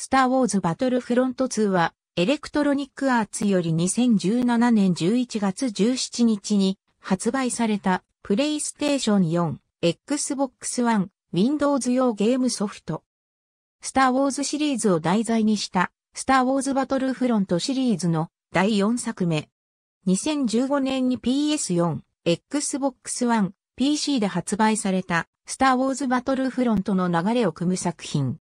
スター・ウォーズ・バトルフロント2は、エレクトロニック・アーツより2017年11月17日に発売された、プレイステーション4、Xbox One、Windows 用ゲームソフト。スター・ウォーズシリーズを題材にした、スター・ウォーズ・バトルフロントシリーズの第4作目。2015年に PS4、Xbox One、PC で発売された、スター・ウォーズ・バトルフロントの流れを組む作品。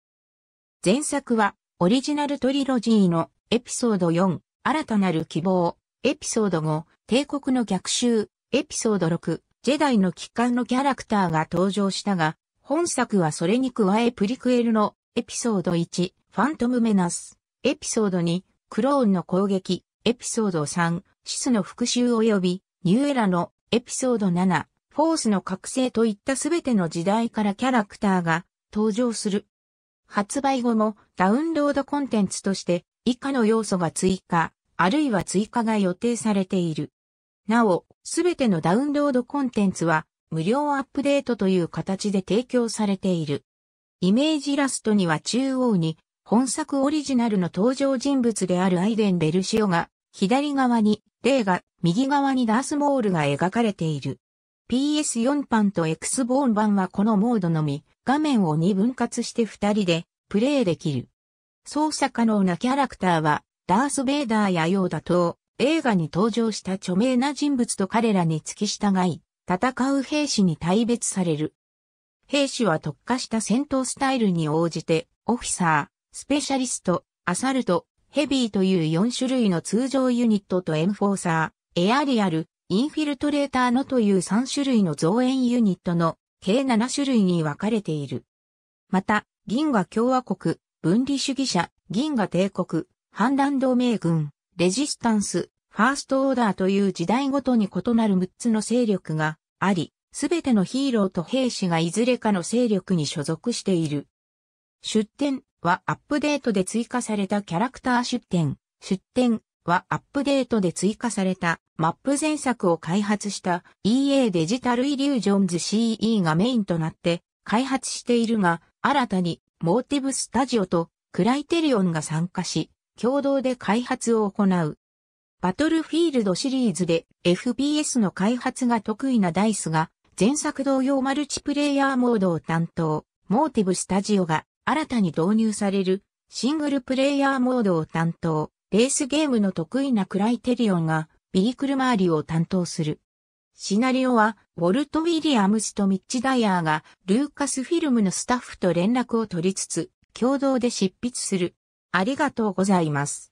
前作はオリジナルトリロジーのエピソード4、新たなる希望、エピソード5、帝国の逆襲、エピソード6、ジェダイの帰還のキャラクターが登場したが、本作はそれに加えプリクエルのエピソード1、ファントムメナス、エピソード2、クローンの攻撃、エピソード3、シスの復讐及び、ニューエラのエピソード7、フォースの覚醒といったすべての時代からキャラクターが登場する。発売後もダウンロードコンテンツとして以下の要素が追加、あるいは追加が予定されている。なお、すべてのダウンロードコンテンツは無料アップデートという形で提供されている。イメージラストには中央に本作オリジナルの登場人物であるアイデン・ベルシオが左側に、レイが右側にダースモールが描かれている。PS4 版と x b o ン版はこのモードのみ、画面を2分割して2人でプレイできる。操作可能なキャラクターは、ダース・ベイダーやヨーダと、映画に登場した著名な人物と彼らに付き従い、戦う兵士に大別される。兵士は特化した戦闘スタイルに応じて、オフィサー、スペシャリスト、アサルト、ヘビーという4種類の通常ユニットとエンフォーサー、エアリアル、インフィルトレーターのという3種類の増援ユニットの計7種類に分かれている。また、銀河共和国、分離主義者、銀河帝国、反乱同盟軍、レジスタンス、ファーストオーダーという時代ごとに異なる6つの勢力があり、すべてのヒーローと兵士がいずれかの勢力に所属している。出展はアップデートで追加されたキャラクター出展、出展、はアップデートで追加されたマップ前作を開発した EA デジタルイリュージョンズ CE がメインとなって開発しているが、新たにモーティブスタジオとクライテリオンが参加し、共同で開発を行う。バトルフィールドシリーズで FPS の開発が得意なダイスが前作同様マルチプレイヤーモードを担当、モーティブスタジオが新たに導入されるシングルプレイヤーモードを担当、レースゲームの得意なクライテリオンが、ビークル周りを担当する。シナリオは、ウォルト・ウィリアムスとミッチ・ダイヤーが、ルーカスフィルムのスタッフと連絡を取りつつ、共同で執筆する。ありがとうございます。